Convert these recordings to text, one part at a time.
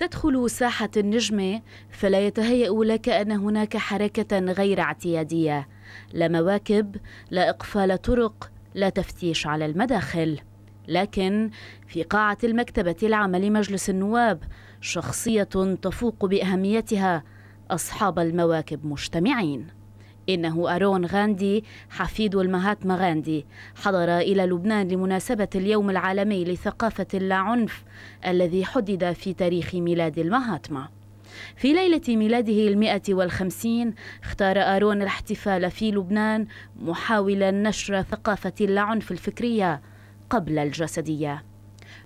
تدخل ساحة النجمة فلا يتهيأ لك أن هناك حركة غير اعتيادية لا مواكب لا إقفال طرق لا تفتيش على المداخل لكن في قاعة المكتبة العامة لمجلس النواب شخصية تفوق بأهميتها أصحاب المواكب مجتمعين إنه أرون غاندي حفيد المهاتما غاندي حضر إلى لبنان لمناسبة اليوم العالمي لثقافة اللاعنف الذي حدد في تاريخ ميلاد المهاتما في ليلة ميلاده المئة والخمسين اختار آرون الاحتفال في لبنان محاولا نشر ثقافة اللاعنف الفكرية قبل الجسدية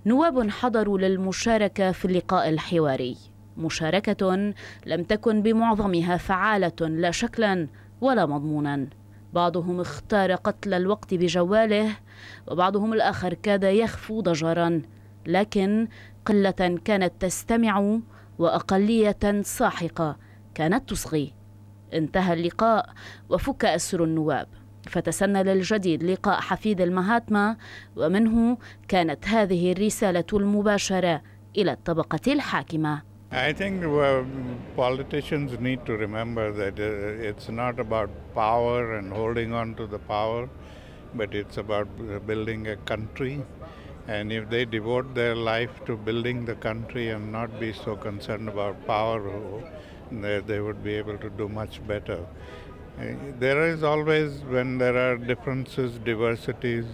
نواب حضروا للمشاركة في اللقاء الحواري مشاركة لم تكن بمعظمها فعالة لا شكلا ولا مضمونا بعضهم اختار قتل الوقت بجواله وبعضهم الآخر كاد يخفو ضجرا لكن قلة كانت تستمع وأقلية ساحقة كانت تصغي انتهى اللقاء وفك أسر النواب فتسنى للجديد لقاء حفيد المهاتما ومنه كانت هذه الرسالة المباشرة إلى الطبقة الحاكمة I think politicians need to remember that uh, it's not about power and holding on to the power, but it's about building a country. And if they devote their life to building the country and not be so concerned about power, they, they would be able to do much better. Uh, there is always, when there are differences, diversities,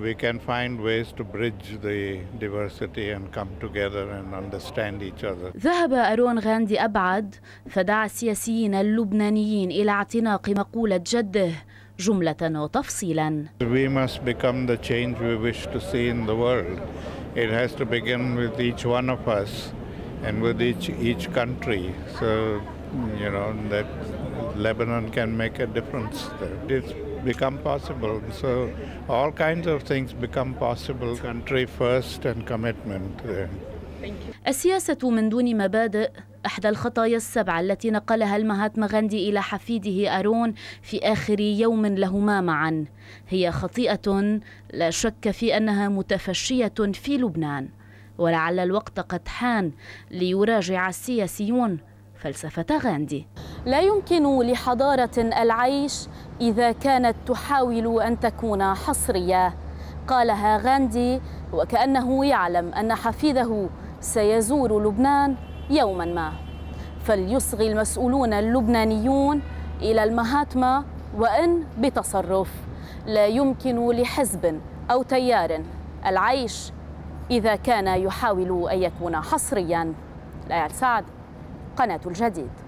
we can find ways to bridge the diversity and come together and understand each other. ذهب أرون غاندي أبعد فدعا السياسيين اللبنانيين إلى اعتناق مقولة جده جملة وتفصيلا. We must become the change we wish to see in the world. It has to begin with each one of us. and with each each country. So you know that Lebanon can make a difference there. It's become possible. So all kinds of things become possible. Country first and commitment there. السياسة من دون مبادئ إحدى الخطايا السبعة التي نقلها المهاتما غاندي إلى حفيده أرون في آخر يوم لهما معا هي خطيئة لا شك في أنها متفشية في لبنان ولعل الوقت قد حان ليراجع السياسيون فلسفة غاندي لا يمكن لحضارة العيش إذا كانت تحاول أن تكون حصرية قالها غاندي وكأنه يعلم أن حفيده سيزور لبنان يوما ما فليصغي المسؤولون اللبنانيون إلى المهاتما وإن بتصرف لا يمكن لحزب أو تيار العيش إذا كان يحاول أن يكون حصريا لا سعد قناة الجديد